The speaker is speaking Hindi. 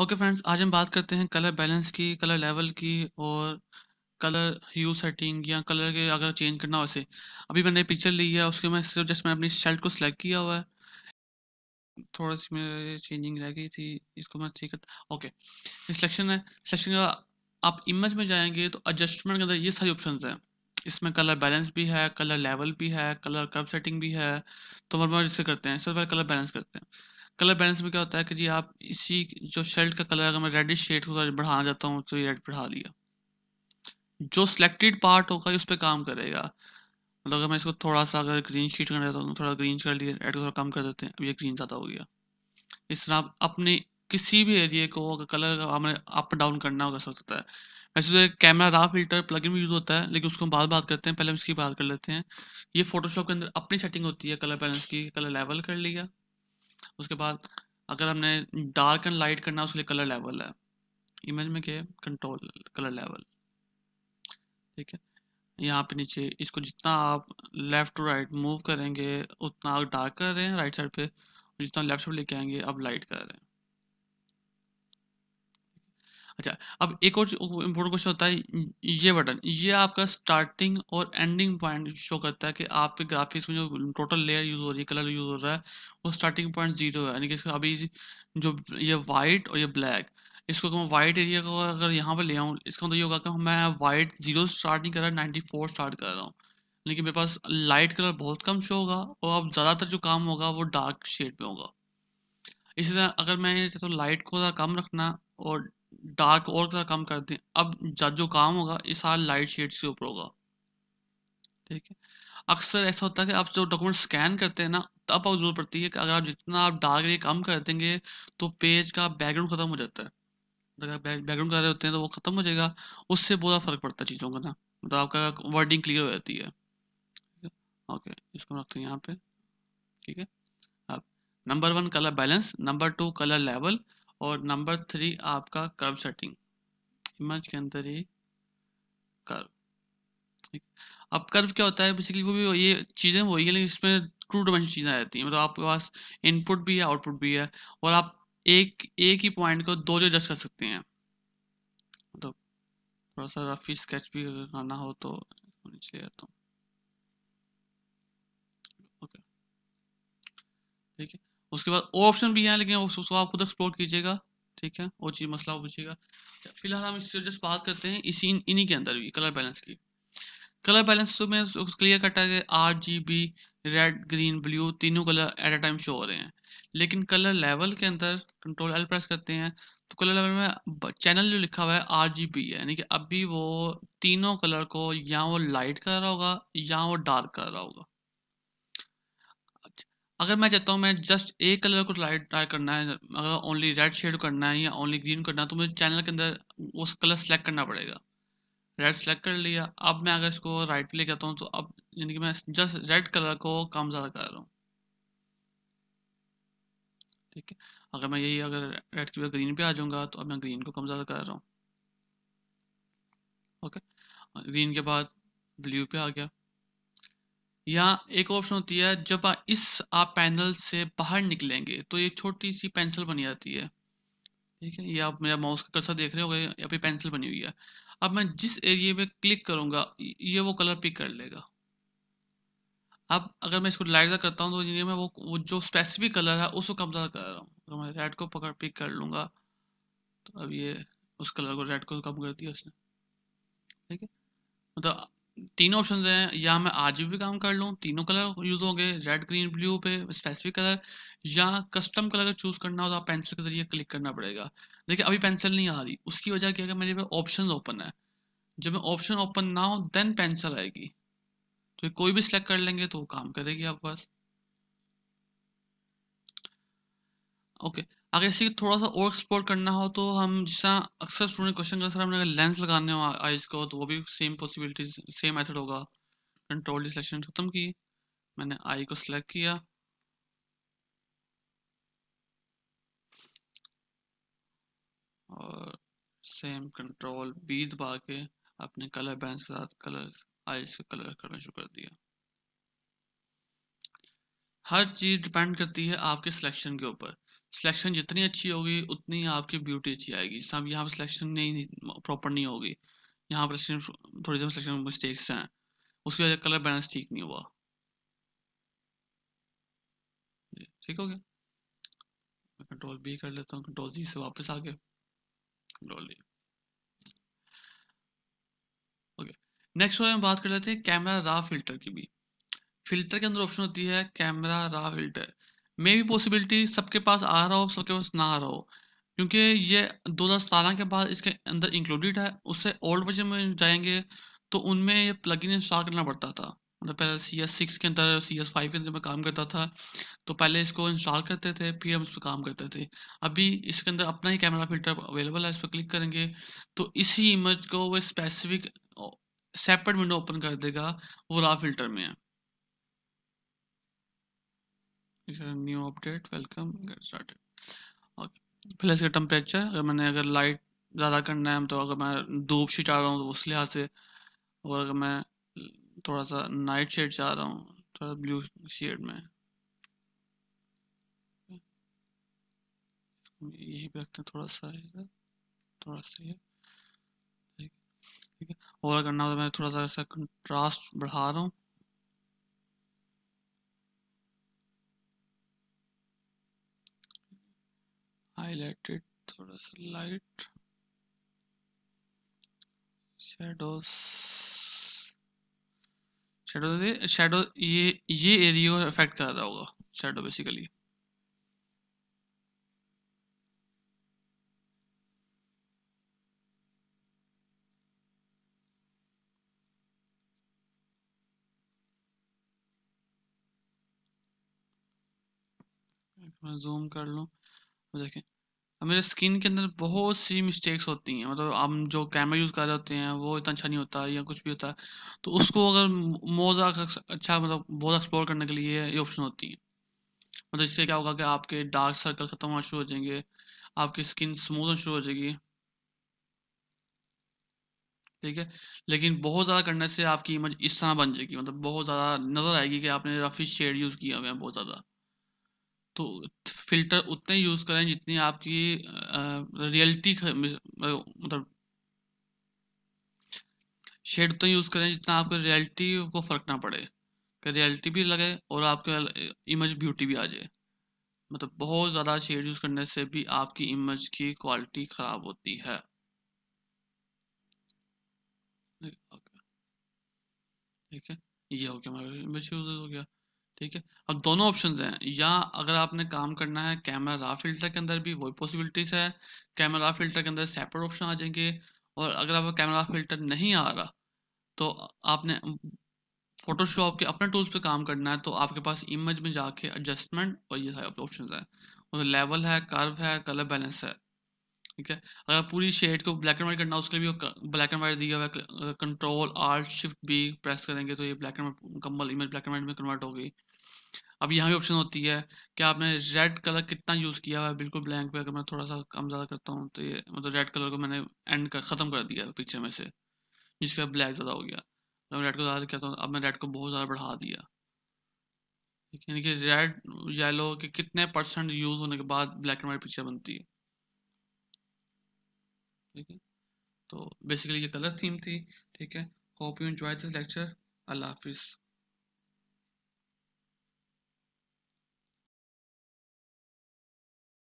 ओके फ्रेंड्स आज हम बात करते हैं कलर बैलेंस की कलर लेवल की और कलर ह्यू सेटिंग या कलर के अगर चेंज करना हो इसे अभी मैंने पिक्चर ली है उसके मैं सिर्फ जस्ट मैंने अपनी शर्ट को सिलेक्ट किया हुआ है थोड़ा सी मेरे चेंजिंग रह गई थी इसको मैं ठीक करता ओके सिलेक्शन है सिलेक्शन का आप इमेज में जाएंगे तो एडजस्टमेंट के अंदर ये सारी ऑप्शन हैं इसमें कलर बैलेंस भी है कलर लेवल भी है कलर कर्व सेटिंग भी है तो मैं जिससे करते हैं सबसे पहले कलर बैलेंस करते हैं कलर बैलेंस में क्या होता है कि जी आप इसी जो शर्ट का कलर अगर मैं रेडिश शेड थोड़ा बढ़ाना चाहता हूँ तो ये रेड बढ़ा लिया जो सिलेक्टेड पार्ट होगा उस पर काम करेगा मतलब अगर मैं इसको थोड़ा सा अगर ग्रीन शीट करना चाहता हूँ तो थोड़ा ग्रीन कर लिए रेड को थोड़ा कम कर देते हैं अब ये ग्रीन ज़्यादा हो गया इस तरह आप अपने किसी भी एरिए को अगर कलर हमें अप डाउन करना होगा सकता है वैसे तो एक कैमरा रा फिल्टर प्लगइन भी यूज़ होता है लेकिन उसको हम बाद बात करते हैं पहले हम इसकी बात कर लेते हैं ये फोटोशॉप के अंदर अपनी सेटिंग होती है कलर बैलेंस की कलर लेवल कर लिया उसके बाद अगर हमने डार्क एंड लाइट करना है उसके लिए कलर लेवल है इमेज में क्या है कंट्रोल कलर लेवल ठीक है यहाँ पे नीचे इसको जितना आप लेफ्ट टू राइट मूव करेंगे उतना आप डार्क कर रहे हैं राइट साइड पे जितना लेफ्ट साइड लेके आएंगे आप लाइट कर रहे हैं अच्छा अब एक और इम्पोर्टेंट क्वेश्चन होता है ये बटन ये आपका स्टार्टिंग और एंडिंग पॉइंट शो करता है कि आपके ग्राफिक्स में जो टोटल लेयर यूज़ हो रही है कलर यूज़ हो रहा है वो स्टार्टिंग पॉइंट जीरो है यानी कि इसका अभी जो ये वाइट और ये ब्लैक इसको अगर मैं वाइट एरिया को अगर यहाँ पर ले आऊँ इसका मतलब ये होगा कि मैं वाइट जीरो स्टार्ट नहीं कर रहा नाइन्टी फोर स्टार्ट कर रहा हूँ लेकिन मेरे पास लाइट कलर बहुत कम शो होगा और अब ज़्यादातर जो काम होगा वो डार्क शेड में होगा इसी तरह अगर मैं चाहता हूँ लाइट को ज़्यादा कम रखना और डार्क और का काम करते हैं अब जो काम होगा इस सारा लाइट शेड्स के ऊपर होगा ठीक है अक्सर ऐसा होता है कि आप जो डॉक्यूमेंट स्कैन करते हैं ना तब आपको जरूरत पड़ती है कि अगर आप जितना आप डार्क ये कम कर देंगे तो पेज का बैकग्राउंड खत्म हो जाता है अगर बैकग्राउंड कर रहे होते हैं तो वो खत्म हो जाएगा उससे बहुत फ़र्क पड़ता है चीज़ों का ना मतलब आपका वर्डिंग क्लियर हो जाती है ओके इसको रखते हैं यहाँ पे ठीक है अब number one colour balance number two colour level और नंबर थ्री आपका कर्व सेटिंग इमेज के अंदर ही कर्व अब कर्व क्या होता है बेसिकली वो भी ये चीज़ें वही है लेकिन इसमें टू डिमेंशन चीज़ें आ जाती हैं मतलब आपके पास इनपुट भी है आउटपुट भी है और आप एक एक ही पॉइंट को दो जो एडजस्ट कर सकते हैं तो थोड़ा सा रफी स्केच भी करना हो तो नीचे आता हूँ ओके ठीक है उसके बाद ऑप्शन भी है लेकिन उसको आप खुद एक्सप्लोर कीजिएगा ठीक है वो चीज़ मसला पूछिएगा फिलहाल हम इससे जस्ट बात करते हैं इसी इन्हीं के अंदर भी कलर बैलेंस की कलर बैलेंस में क्लियर कट है R G B red green blue तीनों colour at a time show हो रहे हैं लेकिन कलर लेवल के अंदर कंट्रोल एल प्रेस करते हैं तो कलर लेवल में चैनल जो लिखा हुआ है आर जी बी है यानी कि अभी वो तीनों कलर को या वो लाइट कर रहा होगा या वो डार्क कर रहा होगा अगर मैं चाहता हूँ मैं जस्ट एक कलर को लाइट ट्राई करना है अगर ओनली रेड शेड करना है या ओनली ग्रीन करना है तो मुझे चैनल के अंदर उस कलर सेलेक्ट करना पड़ेगा रेड सेलेक्ट कर लिया अब मैं अगर इसको राइट पे लेके आता हूँ तो अब यानी कि मैं जस्ट रेड कलर को काम ज़्यादा कर रहा हूँ ठीक है अगर मैं यही अगर रेड की ग्रीन पे आ जाऊँगा तो अब मैं ग्रीन को कम ज़्यादा कर रहा हूँ ओके ग्रीन के बाद ब्लू पे आ गया या एक ऑप्शन होती है जब आ, इस आप पैनल से बाहर निकलेंगे तो ये छोटी सी पेंसिल बनी जाती है ठीक है ये आप मेरा माउस का कर्सर देख रहे हो गए पेंसिल बनी हुई है अब मैं जिस एरिए पे क्लिक करूंगा ये वो कलर पिक कर लेगा अब अगर मैं इसको लाइट करता हूँ तो ये मैं वो वो जो स्पेसिफिक कलर है उसको कम ज़्यादा कर रहा हूँ तो मैं रेड को पकड़ पिक कर लूँगा तो अब ये उस कलर को रेड को कम कर दिया उसने ठीक है मतलब तीन ऑप्शन हैं या मैं आज भी काम कर लूँ तीनों कलर यूज हो गए रेड ग्रीन ब्लू पे स्पेसिफिक कलर या कस्टम कलर चूज करना हो तो आप पेंसिल के जरिए क्लिक करना पड़ेगा देखिए अभी पेंसिल नहीं आ रही उसकी वजह क्या है मेरे पास ऑप्शन ओपन है जब मैं ऑप्शन ओपन ना हो देन पेंसिल आएगी तो कोई भी सिलेक्ट कर लेंगे तो वो काम करेगी आपके पास ओके अगर इसे थोड़ा सा और एक्सप्लोर करना हो तो हम जिसका अक्सर स्टूडेंट क्वेश्चन करते सर हमने अगर लेंस लगाने हो आइज को तो वो भी सेम पॉसिबिलिटीज सेम मेथड होगा कंट्रोल सिलेक्शन खत्म की मैंने आई को सिलेक्ट किया और सेम कंट्रोल बी दबा के अपने कलर बैंड के साथ कलर आइज का कलर करना शुरू कर दिया हर चीज़ डिपेंड करती है आपके सिलेक्शन के ऊपर सिलेक्शन जितनी अच्छी होगी उतनी आपकी ब्यूटी अच्छी आएगी सब यहाँ पर सिलेक्शन नहीं प्रॉपर नहीं होगी यहाँ पर थोड़ी देर सिलेक्शन मिस्टेक्स हैं उसकी वजह से कलर बैलेंस ठीक नहीं हुआ ठीक हो गया मैं कंट्रोल बी कर लेता हूँ कंट्रोल जी से वापस आ गया कंट्रोल डी ओके नेक्स्ट वाले हम बात कर लेते हैं कैमरा रा फिल्टर की भी फिल्टर के अंदर ऑप्शन होती है कैमरा रा फिल्टर मे भी पॉसिबिलिटी सबके पास आ रहा हो सबके पास ना आ रहा हो क्योंकि ये दो हजार सतारह के बाद इसके अंदर इंक्लूडेड है उससे ओल्ड वर्जन में जाएंगे तो उनमें ये प्लग इन इंस्टॉल करना पड़ता था मतलब पहले सी एस सिक्स के अंदर सी एस फाइव के अंदर मैं काम करता था तो पहले इसको इंस्टॉल करते थे फिर हम इस पर काम करते थे अभी इसके अंदर अपना ही कैमरा फिल्टर अवेलेबल है इस पर क्लिक करेंगे तो इसी इमेज को वो स्पेसिफिक सेपरेट विंडो ओपन कर देगा वो रॉ फिल्टर में है इस new update welcome get started okay पहले इसका टेम्परेचर अगर मैंने अगर लाइट ज़्यादा करना है तो अगर मैं धूप शीट आ रहा हूँ तो उस लिहाज से और अगर मैं थोड़ा सा नाइट शेड चाह रहा हूँ थोड़ा ब्लू शेड में यही पे रखते हैं थोड़ा सा इधर थोड़ा सा ये ठीक है और करना तो मैं थोड़ा सा ऐसा कंट्रास्ट बढ़ा रहा हूँ हाईलाइटेड थोड़ा सा लाइट शेडोज शेडो शेडो ये ये एरिया को अफेक्ट कर रहा होगा शेडो बेसिकली मैं जूम कर लूँ देखें मेरे स्किन के अंदर बहुत सी मिस्टेक्स होती हैं मतलब हम जो कैमरा यूज़ कर रहे होते हैं वो इतना अच्छा नहीं होता या कुछ भी होता है तो उसको अगर मोजा अच्छा मतलब बहुत एक्सप्लोर करने के लिए ये ऑप्शन होती है मतलब इससे क्या होगा कि आपके डार्क सर्कल ख़त्म होना शुरू हो जाएंगे आपकी स्किन स्मूथ होना शुरू हो जाएगी ठीक है लेकिन बहुत ज़्यादा करने से आपकी इमेज इस तरह बन जाएगी मतलब बहुत ज़्यादा नज़र आएगी कि आपने रफी शेड यूज़ किया हुआ है बहुत ज़्यादा तो फिल्टर उतने यूज़ करें जितनी आपकी रियलिटी मतलब शेड उतना यूज़ करें जितना आपको रियलिटी को फ़र्क ना पड़े कि रियलिटी भी लगे और आपके इमेज ब्यूटी भी आ जाए मतलब बहुत ज़्यादा शेड यूज़ करने से भी आपकी इमेज की क्वालिटी ख़राब होती है ठीक है ये हो गया हमारा इमेज यूज हो गया ठीक है अब दोनों ऑप्शन हैं या अगर आपने काम करना है कैमरा रॉ फिल्टर के अंदर भी वही पॉसिबिलिटीज है कैमरा रॉ फिल्टर के अंदर सेपरेट ऑप्शन आ जाएंगे और अगर आपका कैमरा फिल्टर नहीं आ रहा तो आपने फोटोशॉप के अपने टूल्स पे काम करना है तो आपके पास इमेज में जाके एडजस्टमेंट और ये सारे ऑप्शन है और लेवल है कर्व है कलर बैलेंस है ठीक है अगर पूरी शेड को ब्लैक एंड वाइट करना उसके लिए भी ब्लैक एंड वाइट दिया हुआ है control alt shift B press करेंगे तो ये ब्लैक एंड वाइट मुकम्मल इमेज ब्लैक एंड वाइट में कन्वर्ट होगी अब यहाँ भी ऑप्शन होती है कि आपने रेड कलर कितना यूज़ किया हुआ है बिल्कुल ब्लैंक पे अगर मैं थोड़ा सा कम ज़्यादा करता हूँ तो ये मतलब रेड कलर को मैंने एंड कर ख़त्म कर दिया पीछे में से जिसके बाद ब्लैक ज़्यादा हो गया तो मैं रेड को ज़्यादा कहता हूँ तो अब मैं रेड को बहुत ज़्यादा बढ़ा दिया यानी कि रेड येलो के कितने परसेंट यूज़ होने के बाद ब्लैक एंड वाइट पिक्चर बनती है ठीक है तो बेसिकली ये कलर थीम थी ठीक है hope you enjoy this lecture अल्लाह हाफिज़